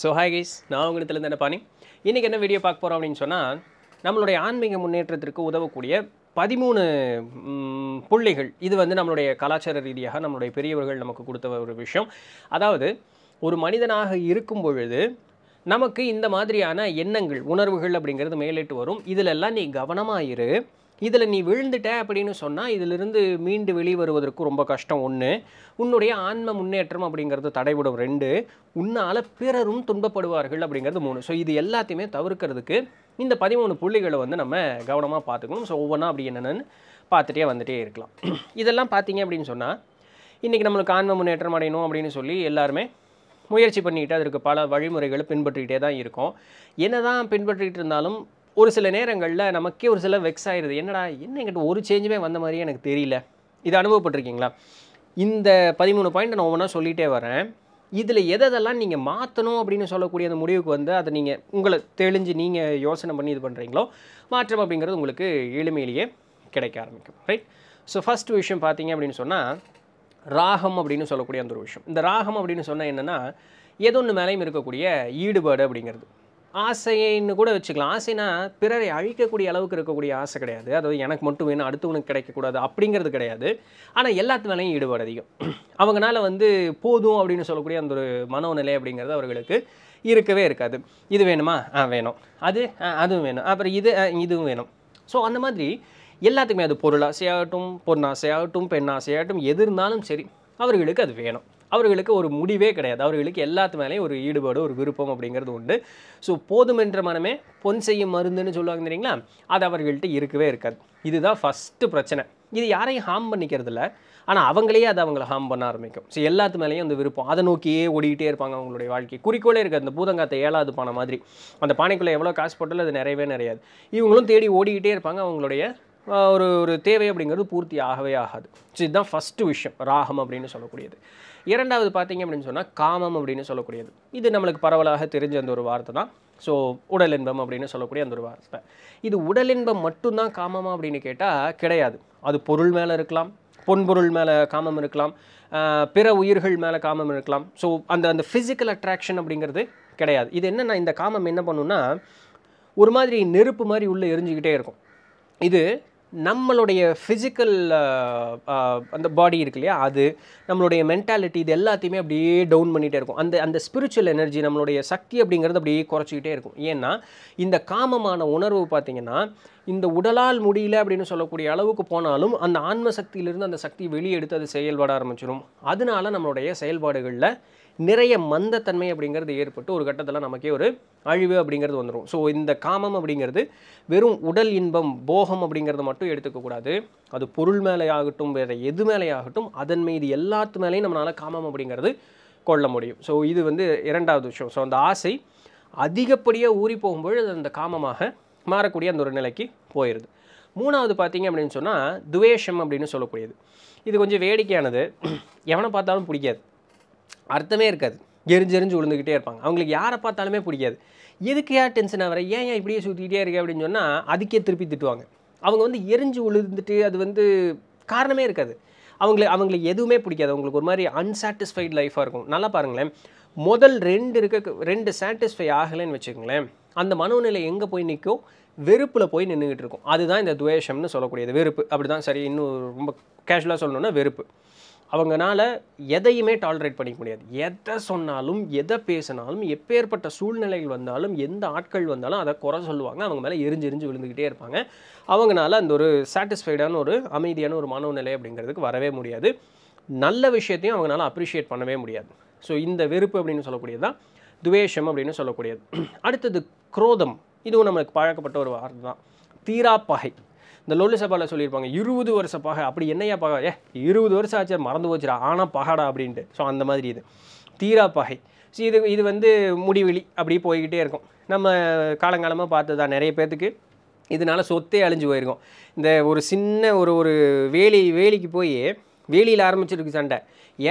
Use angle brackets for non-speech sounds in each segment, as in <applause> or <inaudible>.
so hi guys நான் உங்களுக்கு தெரிந்த பாணி இன்றைக்கி என்ன வீடியோ பார்க்க போகிறோம் அப்படின்னு சொன்னால் நம்மளுடைய ஆன்மீக முன்னேற்றத்திற்கு உதவக்கூடிய பதிமூணு புள்ளிகள் இது வந்து நம்மளுடைய கலாச்சார ரீதியாக நம்மளுடைய பெரியவர்கள் நமக்கு கொடுத்த ஒரு விஷயம் அதாவது ஒரு மனிதனாக இருக்கும் பொழுது நமக்கு இந்த மாதிரியான எண்ணங்கள் உணர்வுகள் அப்படிங்கிறது மேலிட்டு வரும் இதிலெல்லாம் நீ கவனமாக இரு இதில் நீ விழுந்துட்ட அப்படின்னு சொன்னால் இதிலிருந்து மீண்டு வெளிவருவதற்கு ரொம்ப கஷ்டம் ஒன்று உன்னுடைய ஆன்ம முன்னேற்றம் அப்படிங்கிறது தடைபடும் ரெண்டு உன்னால் பிறரும் துன்பப்படுவார்கள் அப்படிங்கிறது மூணு ஸோ இது எல்லாத்தையுமே தவிர்க்கிறதுக்கு இந்த பதிமூணு புள்ளிகளை வந்து நம்ம கவனமாக பார்த்துக்கணும் ஸோ ஒவ்வொன்றா அப்படி என்னென்னு பார்த்துட்டே வந்துகிட்டே இருக்கலாம் <clears throat> இதெல்லாம் பார்த்தீங்க அப்படின்னு சொன்னால் இன்றைக்கி நம்மளுக்கு ஆன்ம முன்னேற்றம் அடையணும் அப்படின்னு சொல்லி எல்லாருமே முயற்சி பண்ணிக்கிட்டு அதற்கு பல வழிமுறைகளை பின்பற்றிக்கிட்டே தான் இருக்கும் என்ன தான் பின்பற்றிக்கிட்டு இருந்தாலும் ஒரு சில நேரங்களில் நமக்கே ஒரு சில வெக்ஸ் ஆயிடுது என்னடா என்ன எங்கிட்ட ஒரு சேஞ்சுமே வந்த மாதிரியே எனக்கு தெரியல இது அனுபவப்பட்டிருக்கீங்களா இந்த பதிமூணு பாயிண்ட் நான் ஒவ்வொன்றா சொல்லிகிட்டே வரேன் இதில் எதெல்லாம் நீங்கள் மாற்றணும் அப்படின்னு சொல்லக்கூடிய அந்த முடிவுக்கு வந்து அதை நீங்கள் உங்களை தெளிஞ்சு நீங்கள் யோசனை பண்ணி இது பண்ணுறீங்களோ மாற்றம் அப்படிங்கிறது உங்களுக்கு எளிமையிலேயே கிடைக்க ஆரம்பிக்கும் ரைட் ஸோ ஃபஸ்ட் விஷயம் பார்த்தீங்க அப்படின்னு சொன்னால் ராகம் அப்படின்னு சொல்லக்கூடிய அந்த ஒரு விஷயம் இந்த ராகம் அப்படின்னு சொன்னால் என்னென்னா ஏதோ ஒன்று மேலேயும் இருக்கக்கூடிய ஈடுபாடு அப்படிங்கிறது ஆசைன்னு கூட வச்சுக்கலாம் ஆசைனா பிறரை அழிக்கக்கூடிய அளவுக்கு இருக்கக்கூடிய ஆசை கிடையாது அதாவது எனக்கு மட்டும் வேணும் அடுத்தவனுக்கு கிடைக்கக்கூடாது அப்படிங்கிறது கிடையாது ஆனால் எல்லாத்து மேலேயும் ஈடுபாடு அதிகம் அவங்களால வந்து போதும் அப்படின்னு சொல்லக்கூடிய அந்த ஒரு மனோநிலை அப்படிங்கிறது அவர்களுக்கு இருக்கவே இருக்காது இது வேணுமா ஆ வேணும் அது அதுவும் வேணும் அப்புறம் இது இதுவும் வேணும் ஸோ அந்த மாதிரி எல்லாத்துக்குமே அது பொருள் ஆசையாகட்டும் பெண்ணாசையாகட்டும் எது இருந்தாலும் சரி அவர்களுக்கு அது வேணும் அவர்களுக்கு ஒரு முடிவே கிடையாது அவர்களுக்கு எல்லாத்து மேலேயும் ஒரு ஈடுபாடு ஒரு விருப்பம் அப்படிங்கிறது உண்டு ஸோ போதுமென்ற மனமே பொன் செய்யும் மருந்துன்னு சொல்லுவாங்க தெரியுங்களா அது அவர்கள்ட்ட இருக்கவே இருக்காது இதுதான் ஃபஸ்ட்டு பிரச்சனை இது யாரையும் ஹார்ம் பண்ணிக்கிறது இல்லை ஆனால் அவங்களையே அது அவங்கள ஹார்ம் பண்ண ஆரம்பிக்கும் ஸோ எல்லாத்து மேலேயும் அந்த விருப்பம் அதை நோக்கியே ஓடிக்கிட்டே இருப்பாங்க அவங்களுடைய வாழ்க்கை குறிக்கோளே இருக்குது அந்த பூதங்காத்த ஏழாவது பானை மாதிரி அந்த பானைக்குள்ளே எவ்வளோ காசு போட்டாலும் அது நிறையவே நிறையாது இவங்களும் தேடி ஓடிக்கிட்டே இருப்பாங்க அவங்களுடைய ஒரு ஒரு தேவை அப்படிங்கிறது பூர்த்தி ஆகவே ஆகாது ஸோ இதுதான் ஃபஸ்ட்டு விஷயம் ராகம் அப்படின்னு சொல்லக்கூடியது இரண்டாவது பார்த்தீங்க அப்படின்னு சொன்னால் காமம் அப்படின்னு சொல்லக்கூடியது இது நம்மளுக்கு பரவலாக தெரிஞ்ச அந்த ஒரு வார்த்தை தான் ஸோ உடல் இன்பம் அப்படின்னு சொல்லக்கூடிய அந்த ஒரு வார்த்தை இது உடல் இன்பம் மட்டும்தான் காமமாக அப்படின்னு கேட்டால் கிடையாது அது பொருள் மேலே இருக்கலாம் பொன்பொருள் மேலே காமம் இருக்கலாம் பிற உயிர்கள் மேலே காமம் இருக்கலாம் ஸோ அந்த அந்த ஃபிசிக்கல் அட்ராக்ஷன் அப்படிங்கிறது கிடையாது இது என்னென்னா இந்த காமம் என்ன பண்ணுன்னா ஒரு மாதிரி நெருப்பு மாதிரி உள்ளே எரிஞ்சிக்கிட்டே இருக்கும் இது நம்மளுடைய ஃபிசிக்கல் அந்த பாடி இருக்கு இல்லையா அது நம்மளுடைய மென்டாலிட்டி இது எல்லாத்தையுமே அப்படியே டவுன் பண்ணிகிட்டே இருக்கும் அந்த அந்த ஸ்பிரிச்சுவல் எனர்ஜி நம்மளுடைய சக்தி அப்படிங்கிறது அப்படியே குறைச்சிக்கிட்டே இருக்கும் ஏன்னா இந்த காமமான உணர்வு பார்த்திங்கன்னா இந்த உடலால் முடியல அப்படின்னு சொல்லக்கூடிய அளவுக்கு போனாலும் அந்த ஆன்ம சக்தியிலிருந்து அந்த சக்தி வெளியெடுத்து அது செயல்பட ஆரம்பிச்சிடும் அதனால நம்மளுடைய செயல்பாடுகளில் நிறைய மந்தத்தன்மை அப்படிங்கிறது ஏற்பட்டு ஒரு கட்டத்தில் நமக்கே ஒரு அழிவு அப்படிங்கிறது வந்துடும் ஸோ இந்த காமம் அப்படிங்கிறது வெறும் உடல் இன்பம் போகம் அப்படிங்கிறத மட்டும் எடுத்துக்கக்கூடாது அது பொருள் மேலே ஆகட்டும் வேறு எது மேலே ஆகட்டும் அதன் மீது எல்லாத்து மேலேயும் நம்மளால் காமம் அப்படிங்கிறது கொள்ள முடியும் ஸோ இது வந்து இரண்டாவது விஷயம் ஸோ அந்த ஆசை அதிகப்படியாக ஊறி போகும்பொழுது அந்த காமமாக மாறக்கூடிய அந்த ஒரு நிலைக்கு போயிடுது மூணாவது பார்த்தீங்க அப்படின்னு சொன்னால் துவேஷம் அப்படின்னு சொல்லக்கூடியது இது கொஞ்சம் வேடிக்கையானது எவனை பார்த்தாலும் பிடிக்காது அர்த்தமே இருக்காது எரிஞ்சு எரிஞ்சு விழுந்துக்கிட்டே இருப்பாங்க அவங்களுக்கு யாரை பார்த்தாலுமே பிடிக்காது எதுக்கு யார் டென்ஷன் ஆகிற ஏன் ஏன் இப்படியே சுற்றிக்கிட்டே இருக்கு அப்படின்னு சொன்னால் அதுக்கே திருப்பி திட்டுவாங்க அவங்க வந்து எரிஞ்சு விழுந்துட்டு அது வந்து காரணமே இருக்காது அவங்களுக்கு அவங்களுக்கு எதுவுமே பிடிக்காது அவங்களுக்கு ஒரு மாதிரி அன்சாட்டிஸ்ஃபைடு லைஃபாக இருக்கும் நல்லா பாருங்களேன் முதல் ரெண்டு இருக்க ரெண்டு சாட்டிஸ்ஃபை ஆகலைன்னு வச்சுக்கோங்களேன் அந்த மனோநிலை எங்கே போய் நிற்கும் வெறுப்பில் போய் நின்றுக்கிட்டு இருக்கும் அதுதான் இந்த துவேஷம்னு சொல்லக்கூடியது வெறுப்பு அப்படி தான் சரி இன்னும் ரொம்ப கேஷுவலாக சொல்லணுன்னா வெறுப்பு அவங்கனால எதையுமே டாலரேட் பண்ணிக்க முடியாது எதை சொன்னாலும் எதை பேசினாலும் எப்பேற்பட்ட சூழ்நிலைகள் வந்தாலும் எந்த ஆட்கள் வந்தாலும் அதை குறை சொல்லுவாங்க அவங்க மேலே எரிஞ்சு எரிஞ்சு விழுந்துக்கிட்டே இருப்பாங்க அவங்களால அந்த ஒரு சாட்டிஸ்ஃபைடான ஒரு அமைதியான ஒரு மனநிலை அப்படிங்கிறதுக்கு வரவே முடியாது நல்ல விஷயத்தையும் அவங்களால அப்ரிஷியேட் பண்ணவே முடியாது ஸோ இந்த வெறுப்பு அப்படின்னு சொல்லக்கூடியது தான் துவேஷம் அப்படின்னு சொல்லக்கூடியது அடுத்தது குரோதம் இதுவும் நம்மளுக்கு பழக்கப்பட்ட ஒரு வார்த்தை தான் பகை இந்த லோலு சபாவில் சொல்லியிருப்பாங்க இருபது வருஷ பகை அப்படி என்னையா பகை ஏ இருபது வருஷம் ஆச்சு மறந்து போச்சுடா ஆனால் பகாடா அப்படின்ட்டு ஸோ அந்த மாதிரி இது தீரா பகை ஸோ இது இது வந்து முடிவெளி அப்படியே போய்கிட்டே இருக்கும் நம்ம காலங்காலமாக பார்த்து தான் நிறைய பேர்த்துக்கு இதனால் சொத்தே அழிஞ்சு போயிருக்கும் இந்த ஒரு சின்ன ஒரு ஒரு வேலி வேலிக்கு போய் வேலியில் ஆரம்பிச்சிருக்கு சண்டை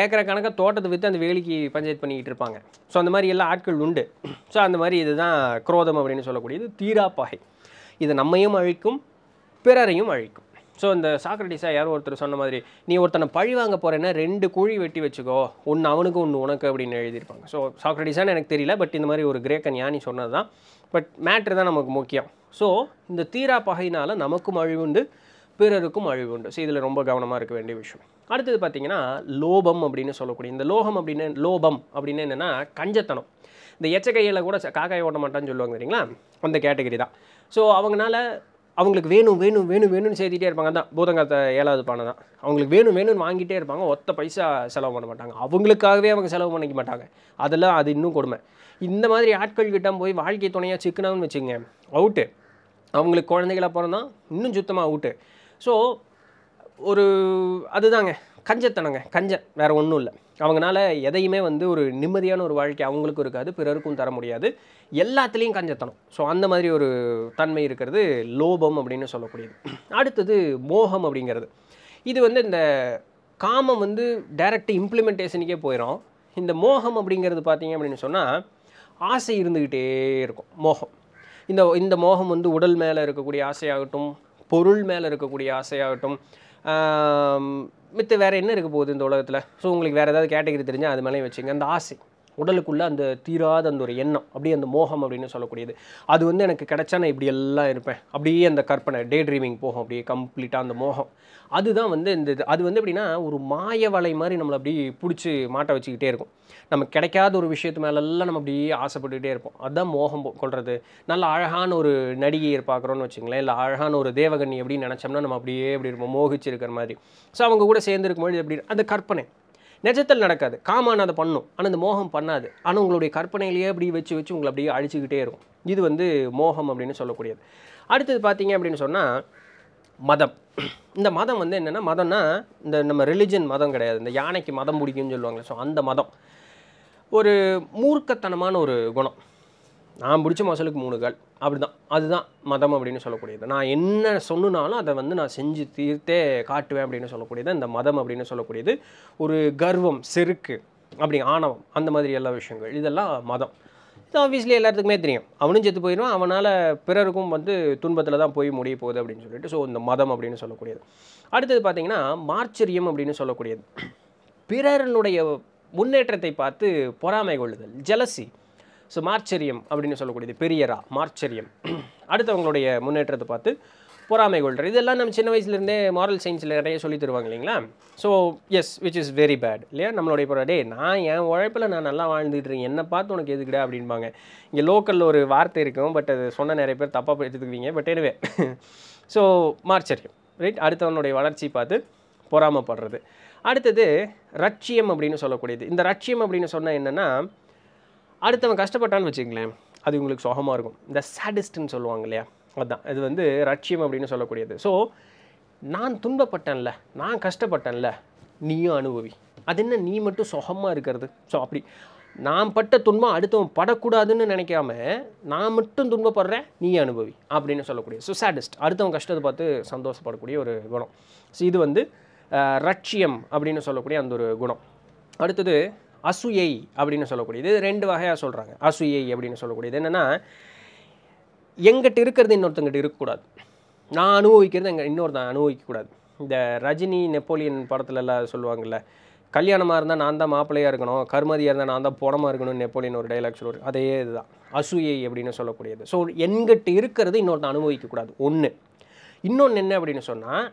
ஏக்கரை கணக்காக தோட்டத்தை விற்று அந்த வேலிக்கு பஞ்சாயத்து பண்ணிக்கிட்டு இருப்பாங்க ஸோ அந்த மாதிரி எல்லா ஆட்கள் உண்டு ஸோ அந்த மாதிரி இதுதான் குரோதம் அப்படின்னு சொல்லக்கூடியது தீராப்பாகை இது நம்மையும் அழிக்கும் பிறரையும் அழிக்கும் ஸோ இந்த சாக்ரட்டிஸாக யார் ஒருத்தர் சொன்ன மாதிரி நீ ஒருத்தனை பழி வாங்க போகிறேன்னா ரெண்டு குழி வெட்டி வச்சுக்கோ ஒன்று அவனுக்கு ஒன்று உனக்கு அப்படின்னு எழுதியிருப்பாங்க ஸோ சாக்ரட்டிஸான்னு எனக்கு தெரியல பட் இந்த மாதிரி ஒரு கிரேக்க ஞானி சொன்னது தான் பட் மேட்ரு தான் நமக்கு முக்கியம் ஸோ இந்த தீரா பகையினால் நமக்கும் அழிவு உண்டு பிறருக்கும் அழிவு உண்டு ஸோ இதில் ரொம்ப கவனமாக இருக்க வேண்டிய விஷயம் அடுத்தது பார்த்திங்கன்னா லோபம் அப்படின்னு சொல்லக்கூடிய இந்த லோகம் அப்படின்னு லோபம் அப்படின்னு என்னென்னா கஞ்சத்தனம் இந்த எச்ச கூட காக்காய் ஓட்ட மாட்டான்னு சொல்லுவாங்க தெரியுங்களா அந்த கேட்டகரி தான் ஸோ அவங்கனால அவங்களுக்கு வேணும் வேணும் வேணும் வேணும்னு சேர்த்திட்டே இருப்பாங்க தான் பூதங்காத்த ஏழாவது பானை தான் அவங்களுக்கு வேணும் வேணும்னு வாங்கிட்டே இருப்பாங்க ஒத்த பைசா செலவு பண்ண மாட்டாங்க அவங்களுக்காகவே அவங்க செலவு பண்ணிக்க மாட்டாங்க அதெல்லாம் அது இன்னும் கொடுமை இந்த மாதிரி ஆட்கள் கிட்ட போய் வாழ்க்கை துணையாக சிக்கனம்னு வச்சுங்க அவுட்டு அவங்களுக்கு குழந்தைகளாக பிறந்தா இன்னும் சுத்தமாக அவுட்டு ஸோ ஒரு அதுதாங்க கஞ்சத்தனங்க கஞ்சம் வேறு ஒன்றும் இல்லை அவங்களால எதையுமே வந்து ஒரு நிம்மதியான ஒரு வாழ்க்கை அவங்களுக்கும் இருக்காது பிறருக்கும் தர முடியாது எல்லாத்துலேயும் கஞ்சத்தனம் ஸோ அந்த மாதிரி ஒரு தன்மை இருக்கிறது லோபம் அப்படின்னு சொல்லக்கூடியது அடுத்தது மோகம் அப்படிங்கிறது இது வந்து இந்த காமம் வந்து டைரக்ட் இம்ப்ளிமெண்டேஷனுக்கே போயிடும் இந்த மோகம் அப்படிங்கிறது பார்த்தீங்க அப்படின்னு சொன்னால் ஆசை இருந்துக்கிட்டே இருக்கும் மோகம் இந்த இந்த மோகம் வந்து உடல் மேலே இருக்கக்கூடிய ஆசையாகட்டும் பொருள் மேலே இருக்கக்கூடிய ஆசையாகட்டும் மித்து வேறு என்ன இருக்க போகுது இந்த உலகத்தில் ஸோ உங்களுக்கு வேறு ஏதாவது கேட்டகரி தெரிஞ்சால் அது மேலேயும் வச்சுங்க அந்த ஆசை உடலுக்குள்ளே அந்த தீராத அந்த ஒரு எண்ணம் அப்படியே அந்த மோகம் அப்படின்னு சொல்லக்கூடியது அது வந்து எனக்கு கிடச்சா நான் இப்படி எல்லாம் இருப்பேன் அப்படியே அந்த கற்பனை டே ட்ரீமிங் போகும் அப்படியே கம்ப்ளீட்டாக அந்த மோகம் அதுதான் வந்து இந்த அது வந்து எப்படின்னா ஒரு மாய வலை மாதிரி நம்மளை அப்படி பிடிச்சி மாட்ட வச்சுக்கிட்டே இருக்கும் நம்ம கிடைக்காத ஒரு விஷயத்து மேலெல்லாம் நம்ம அப்படியே ஆசைப்பட்டுக்கிட்டே இருப்போம் அதுதான் மோகம் கொள்வது நல்ல அழகான ஒரு நடிகையை பார்க்குறோன்னு வச்சுங்களேன் இல்லை அழகான ஒரு தேவகண்ணி அப்படின்னு நினச்சோம்னா நம்ம அப்படியே அப்படி இருப்போம் மோகிச்சு இருக்கிற மாதிரி ஸோ அவங்க கூட சேர்ந்துருக்கும்போது எப்படி அந்த கற்பனை நிஜத்தில் நடக்காது காமான் அதை பண்ணும் ஆனால் இந்த மோகம் பண்ணாது ஆனால் உங்களுடைய கற்பனையிலேயே அப்படி வச்சு வச்சு உங்களை அப்படியே அழிச்சிக்கிட்டே இருக்கும் இது வந்து மோகம் அப்படின்னு சொல்லக்கூடியது அடுத்தது பார்த்தீங்க அப்படின்னு சொன்னால் மதம் இந்த மதம் வந்து என்னென்னா மதம்னா இந்த நம்ம ரிலிஜன் மதம் கிடையாது இந்த யானைக்கு மதம் பிடிக்கும்னு சொல்லுவாங்களே ஸோ அந்த மதம் ஒரு மூர்க்கத்தனமான ஒரு குணம் நான் பிடிச்ச மசலுக்கு மூணு கால் அப்படி தான் அதுதான் மதம் அப்படின்னு சொல்லக்கூடியது நான் என்ன சொன்னாலும் அதை வந்து நான் செஞ்சு தீர்த்தே காட்டுவேன் அப்படின்னு சொல்லக்கூடியது இந்த மதம் அப்படின்னு சொல்லக்கூடியது ஒரு கர்வம் செருக்கு அப்படி ஆணவம் அந்த மாதிரி எல்லா விஷயங்கள் இதெல்லாம் மதம் இது ஆப்வியஸ்லி எல்லாத்துக்குமே தெரியும் அவனும் செத்து போயிடுவான் அவனால் பிறருக்கும் வந்து துன்பத்தில் தான் போய் முடிய போகுது அப்படின்னு சொல்லிட்டு ஸோ இந்த மதம் அப்படின்னு சொல்லக்கூடியது அடுத்தது பார்த்திங்கன்னா மார்ச்சரியம் அப்படின்னு சொல்லக்கூடியது பிறருனுடைய முன்னேற்றத்தை பார்த்து பொறாமை கொள்ளுதல் ஜலசி ஸோ மார்ச்சரியம் அப்படின்னு சொல்லக்கூடியது பெரியரா மார்ச்சரியம் அடுத்தவங்களுடைய முன்னேற்றத்தை பார்த்து பொறாமை கொள்கிறது இதெல்லாம் நம்ம சின்ன வயசுலேருந்தே மாரல் சயின்ஸில் நிறைய சொல்லி தருவாங்க இல்லைங்களா so yes which is very bad இல்லையா நம்மளுடைய இப்போ டே நான் என் உழைப்பில் நான் நல்லா வாழ்ந்துட்டு இருக்கேன் என்னை பார்த்து உனக்கு எதுக்கிட அப்படின்பாங்க இங்கே லோக்கலில் ஒரு வார்த்தை இருக்கும் பட் அது சொன்ன நிறைய பேர் தப்பாக எடுத்துக்குவீங்க பட் எனவே ஸோ மார்ச்சரியம் ரைட் அடுத்தவனுடைய வளர்ச்சி பார்த்து பொறாமப்படுறது அடுத்தது ரட்சியம் அப்படின்னு சொல்லக்கூடியது இந்த ரட்சியம் அப்படின்னு சொன்னால் என்னென்னா அடுத்தவன் கஷ்டப்பட்டான்னு வச்சுக்கங்களேன் அது உங்களுக்கு சுகமாக இருக்கும் இந்த சேடிஸ்ட்னு சொல்லுவாங்க இல்லையா அதுதான் இது வந்து ரட்சியம் அப்படின்னு சொல்லக்கூடியது ஸோ நான் துன்பப்பட்டேன்ல நான் கஷ்டப்பட்டேன்ல நீயும் அனுபவி அது என்ன நீ மட்டும் சுகமாக இருக்கிறது ஸோ அப்படி நான் பட்ட துன்பம் அடுத்தவன் படக்கூடாதுன்னு நினைக்காம நான் மட்டும் துன்பப்படுறேன் நீ அனுபவி அப்படின்னு சொல்லக்கூடிய ஸோ சேடஸ்ட் அடுத்தவன் கஷ்டத்தை பார்த்து சந்தோஷப்படக்கூடிய ஒரு குணம் ஸோ இது வந்து ரட்சியம் அப்படின்னு சொல்லக்கூடிய அந்த ஒரு குணம் அடுத்தது அசுயை அப்படின்னு சொல்லக்கூடியது இது ரெண்டு வகையாக சொல்கிறாங்க அசுயை அப்படின்னு சொல்லக்கூடியது என்னென்னா எங்கிட்ட இருக்கிறது இன்னொருத்தங்கிட்ட இருக்கக்கூடாது நான் அனுபவிக்கிறது எங்கள் இன்னொருத்தன் அனுபவிக்கக்கூடாது இந்த ரஜினி நெப்போலியன் படத்துலலாம் சொல்லுவாங்கள்ல கல்யாணமாக இருந்தால் நான் தான் மாப்பிள்ளையாக இருக்கணும் கருமதியாக இருந்தால் நான் தான் போனமாக இருக்கணும்னு நெப்போலியன் ஒரு டைலாக் சொல்லுவார் அதே இதுதான் அசூயை அப்படின்னு சொல்லக்கூடியது ஸோ எங்கிட்ட இருக்கிறது இன்னொருத்தன் அனுபவிக்கக்கூடாது ஒன்று இன்னொன்று என்ன அப்படின்னு சொன்னால்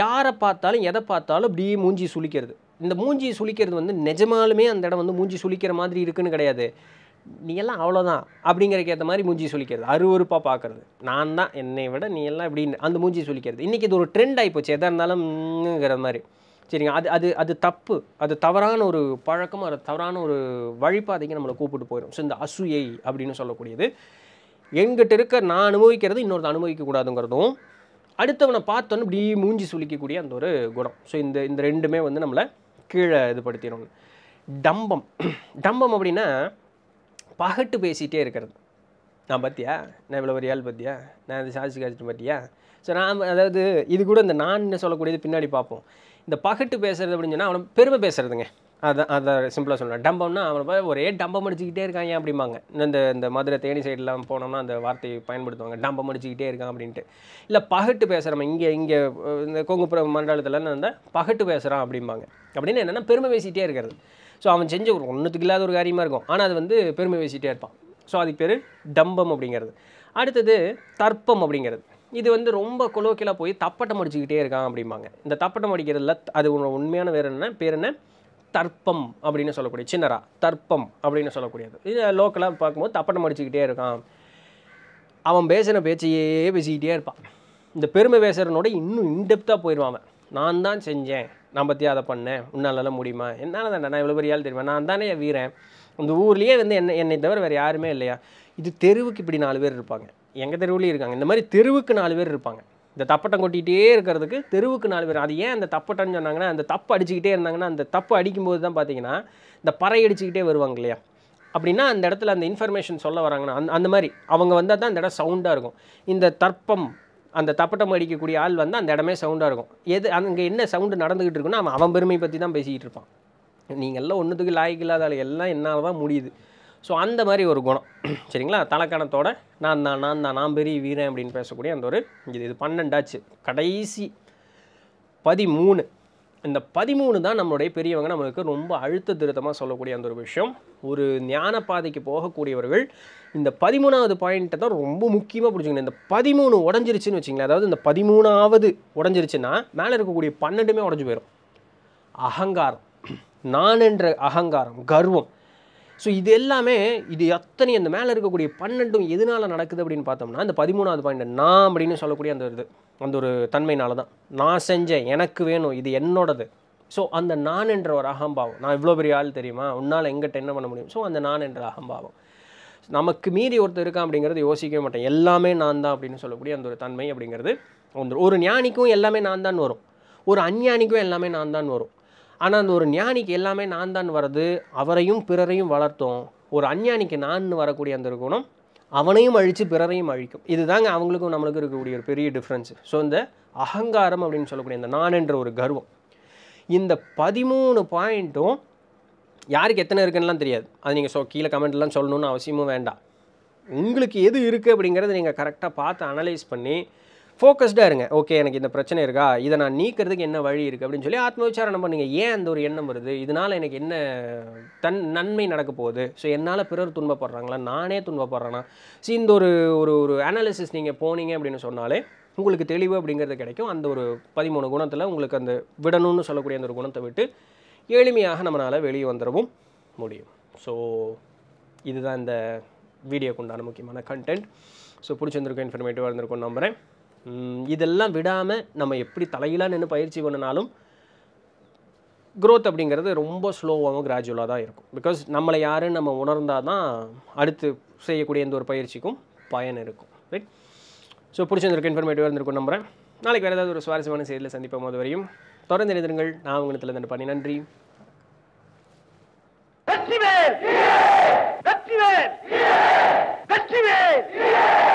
யாரை பார்த்தாலும் எதை பார்த்தாலும் அப்படியே மூஞ்சி சுழிக்கிறது இந்த மூஞ்சி சுழிக்கிறது வந்து நிஜமாலுமே அந்த இடம் வந்து மூஞ்சி சுழிக்கிற மாதிரி இருக்குன்னு கிடையாது நீ எல்லாம் அவ்வளோதான் அப்படிங்கிறக்கு ஏற்ற மாதிரி மூஞ்சி சுழிக்கிறது அருவறுப்பாக பார்க்குறது நான் தான் என்னை விட நீ எல்லாம் அப்படின்னு அந்த மூஞ்சி சுழிக்கிறது இன்றைக்கி இது ஒரு ட்ரெண்ட் ஆகிப்போச்சு எதாக இருந்தாலும்ங்கிற மாதிரி சரிங்க அது அது அது தப்பு அது தவறான ஒரு பழக்கம் அது தவறான ஒரு வழிபாதைக்கு நம்மளை கூப்பிட்டு போயிடும் ஸோ இந்த அசூயை அப்படின்னு சொல்லக்கூடியது எங்கிட்ட இருக்க நான் அனுபவிக்கிறது இன்னொருத்த அனுபவிக்கக்கூடாதுங்கிறதும் அடுத்தவனை பார்த்தோன்னு இப்படி மூஞ்சி சுழிக்கக்கூடிய அந்த ஒரு குணம் ஸோ இந்த இந்த ரெண்டுமே வந்து நம்மளை கீழே இது படுத்திடணும் டம்பம் டம்பம் அப்படின்னா பகட்டு பேசிகிட்டே இருக்கிறது நான் பார்த்தியா நான் இவ்வளோ ஒரு ஏழு பார்த்தியா நான் இந்த சாதிச்சு காய்ச்சிட்டு பார்த்தியா ஸோ நான் அதாவது இது கூட இந்த நான் சொல்லக்கூடியது பின்னாடி பார்ப்போம் இந்த பகட்டு பேசுகிறது அப்படின்னு சொன்னால் அவனை பெருமை பேசுகிறதுங்க அதான் அதான் சிம்பிளாக சொல்லலாம் டம்பம்னா அவனை ஒரே டம்பம் அடிச்சுக்கிட்டே இருக்கான் ஏன் அப்படிம்பாங்க இந்த இந்த மதுரை தேனி சைடெலாம் போனோம்னா அந்த வார்த்தையை பயன்படுத்துவாங்க டம்பம் அடிச்சுக்கிட்டே இருக்கான் அப்படின்ட்டு இல்லை பகட்டு பேசுகிறவன் இங்கே இங்கே இந்த கொங்குப்புற மண்டலத்தில் இருந்தால் பகட்டு பேசுகிறான் அப்படிம்பாங்க அப்படின்னு என்னென்னா பெருமை பேசிகிட்டே இருக்கிறது ஸோ அவன் செஞ்ச ஒரு ஒன்றுத்துக்கு இல்லாத ஒரு காரியமாக இருக்கும் ஆனால் அது வந்து பெருமை பேசிகிட்டே இருப்பான் ஸோ அதுக்கு பேர் டம்பம் அப்படிங்கிறது அடுத்தது தர்ப்பம் அப்படிங்கிறது இது வந்து ரொம்ப கொலோக்கியலாக போய் தப்பட்டம் அடிச்சுக்கிட்டே இருக்கான் அப்படிம்பாங்க இந்த தப்பட்டம் அடிக்கிறதுல அது உண்மையான வேறு என்ன பேர் என்ன தர்ப்பம் அப்படின்னு சொல்லக்கூடிய சின்னரா தர்ப்பம் அப்படின்னு சொல்லக்கூடியது இது லோக்கலாக பார்க்கும்போது தப்பட்டம் அடிச்சுக்கிட்டே இருக்கான் அவன் பேசின பேச்சையே பேசிக்கிட்டே இருப்பான் இந்த பெருமை பேசுகிறனோட இன்னும் இன்டெப்த்தாக போயிடுவான் அவன் நான் தான் செஞ்சேன் நான் பற்றி அதை பண்ணேன் உன்னாலலாம் முடியுமா என்னால் தான் நான் இவ்வளோ பெரிய ஆள் தெரியுமா நான் தானே வீரன் இந்த ஊர்லேயே வந்து என்னை என்னை தவிர வேறு யாருமே இல்லையா இது தெருவுக்கு இப்படி நாலு பேர் இருப்பாங்க எங்கள் தெருவுலேயும் இருக்காங்க இந்த மாதிரி தெருவுக்கு நாலு பேர் இருப்பாங்க இந்த தப்பட்டம் கொட்டிகிட்டே இருக்கிறதுக்கு தெருவுக்கு நாலு பேர் அது ஏன் அந்த தப்பட்டம்னு சொன்னாங்கன்னா அந்த தப்பு அடிச்சுக்கிட்டே இருந்தாங்கன்னா அந்த தப்பு அடிக்கும்போது தான் பார்த்தீங்கன்னா இந்த பறை அடிச்சுக்கிட்டே வருவாங்க இல்லையா அப்படின்னா அந்த இடத்துல அந்த இன்ஃபர்மேஷன் சொல்ல வராங்கன்னா அந் அந்த மாதிரி அவங்க வந்தால் தான் அந்த இடம் சவுண்டாக இருக்கும் இந்த தர்ப்பம் அந்த தப்பட்டம் அடிக்கக்கூடிய ஆள் வந்து அந்த இடமே சவுண்டாக இருக்கும் எது அங்கே என்ன சவுண்டு நடந்துக்கிட்டு இருக்குன்னா அவன் அவன் பெருமை பற்றி தான் பேசிக்கிட்டு இருப்பான் நீங்கள் எல்லாம் ஒன்றுத்துக்கு லாய்க்கு இல்லாத எல்லாம் என்னால் தான் முடியுது ஸோ அந்த மாதிரி ஒரு குணம் சரிங்களா தலைக்கணத்தோட நான் தான் நான் தான் நான் பெரிய வீரன் அப்படின்னு பேசக்கூடிய அந்த ஒரு இது இது பன்னெண்டாச்சு கடைசி பதிமூணு இந்த பதிமூணு தான் நம்மளுடைய பெரியவங்க நம்மளுக்கு ரொம்ப அழுத்த திருத்தமாக சொல்லக்கூடிய அந்த ஒரு விஷயம் ஒரு ஞான பாதைக்கு போகக்கூடியவர்கள் இந்த பதிமூணாவது பாயிண்ட்டை தான் ரொம்ப முக்கியமாக பிடிச்சிக்கணும் இந்த பதிமூணு உடஞ்சிருச்சுன்னு வச்சிங்களேன் அதாவது இந்த பதிமூணாவது உடஞ்சிருச்சுன்னா மேலே இருக்கக்கூடிய பன்னெண்டுமே உடஞ்சி போயிடும் அகங்காரம் நான் என்ற அகங்காரம் கர்வம் ஸோ இது எல்லாமே இது எத்தனை அந்த மேலே இருக்கக்கூடிய பன்னெண்டும் எதனால் நடக்குது அப்படின்னு பார்த்தோம்னா அந்த பதிமூணாவது பாயிண்ட் நான் அப்படின்னு சொல்லக்கூடிய அந்த இது அந்த ஒரு தன்மையினால தான் நான் செஞ்சேன் எனக்கு வேணும் இது என்னோடது ஸோ அந்த நான் என்ற ஒரு அகம்பாவம் நான் இவ்வளோ பெரிய ஆள் தெரியுமா உன்னால் எங்கிட்ட என்ன பண்ண முடியும் ஸோ அந்த நான் என்ற அகம்பாவம் நமக்கு மீறி ஒருத்தர் இருக்கா அப்படிங்கிறது யோசிக்கவே மாட்டேன் எல்லாமே நான் தான் அப்படின்னு சொல்லக்கூடிய அந்த ஒரு தன்மை அப்படிங்கிறது ஒரு ஞானிக்கும் எல்லாமே நான் தான் வரும் ஒரு அஞ்ஞானிக்கும் எல்லாமே நான் தான் வரும் ஆனால் அந்த ஒரு ஞானிக்கு எல்லாமே நான் தான் வர்றது அவரையும் பிறரையும் வளர்த்தோம் ஒரு அஞ்ஞானிக்கு நான் வரக்கூடிய அந்த குணம் அவனையும் அழித்து பிறரையும் அழிக்கும் இதுதாங்க அவங்களுக்கும் நம்மளுக்கும் இருக்கக்கூடிய ஒரு பெரிய டிஃப்ரென்ஸ் ஸோ இந்த அகங்காரம் அப்படின்னு சொல்லக்கூடிய இந்த நான் என்ற ஒரு கர்வம் இந்த பதிமூணு பாயிண்ட்டும் யாருக்கு எத்தனை இருக்குன்னுலாம் தெரியாது அது நீங்கள் ஸோ கீழே கமெண்ட்லாம் சொல்லணும்னு அவசியமும் வேண்டாம் உங்களுக்கு எது இருக்குது அப்படிங்கிறத நீங்கள் கரெக்டாக பார்த்து அனலைஸ் பண்ணி ஃபோக்கஸ்டாக இருங்க ஓகே எனக்கு இந்த பிரச்சனை இருக்கா இதை நான் நீக்கிறதுக்கு என்ன வழி இருக்குது அப்படின்னு சொல்லி ஆத்ம விசாரணை பண்ணுங்கள் ஏன் அந்த ஒரு எண்ணம் வருது இதனால் எனக்கு என்ன தன் நன்மை நடக்க போகுது ஸோ என்னால் பிறர் துன்பப்படுறாங்களா நானே துன்பப்படுறேன்னா ஸோ இந்த ஒரு ஒரு ஒரு அனாலிசிஸ் நீங்கள் போனீங்க அப்படின்னு சொன்னாலே உங்களுக்கு தெளிவு அப்படிங்கிறது கிடைக்கும் அந்த ஒரு பதிமூணு குணத்தில் உங்களுக்கு அந்த விடணும்னு சொல்லக்கூடிய அந்த ஒரு குணத்தை விட்டு எளிமையாக நம்மளால் வெளியே வந்துடவும் முடியும் ஸோ இதுதான் இந்த வீடியோக்கு உண்டான முக்கியமான கண்டென்ட் ஸோ பிடிச்சிருந்திருக்கும் இன்ஃபர்மேட்டிவாக இருந்திருக்கும் நம்புகிறேன் இதெல்லாம் விடாமல் நம்ம எப்படி தலையிலாக நின்று பயிற்சி பண்ணினாலும் க்ரோத் அப்படிங்கிறது ரொம்ப ஸ்லோவாகவும் கிராஜுவலாக தான் இருக்கும் பிகாஸ் நம்மளை யாருன்னு நம்ம உணர்ந்தால் தான் அடுத்து செய்யக்கூடிய எந்த ஒரு பயிற்சிக்கும் பயன் இருக்கும் ரைட் ஸோ பிடிச்சிருந்திருக்கு இன்ஃபர்மேட்டிவாக இருந்திருக்கும் நம்புகிறேன் நாளைக்கு வேறு ஏதாவது ஒரு சுவாரஸ்யமான செய்தியில் சந்திப்போம் போது வரையும் தொடர்ந்து எழுதுங்கள் நான் உங்களுக்கு தண்டு பண்ணி நன்றி வெற்றிவேல் வெற்றிவேல் வெற்றிவேல்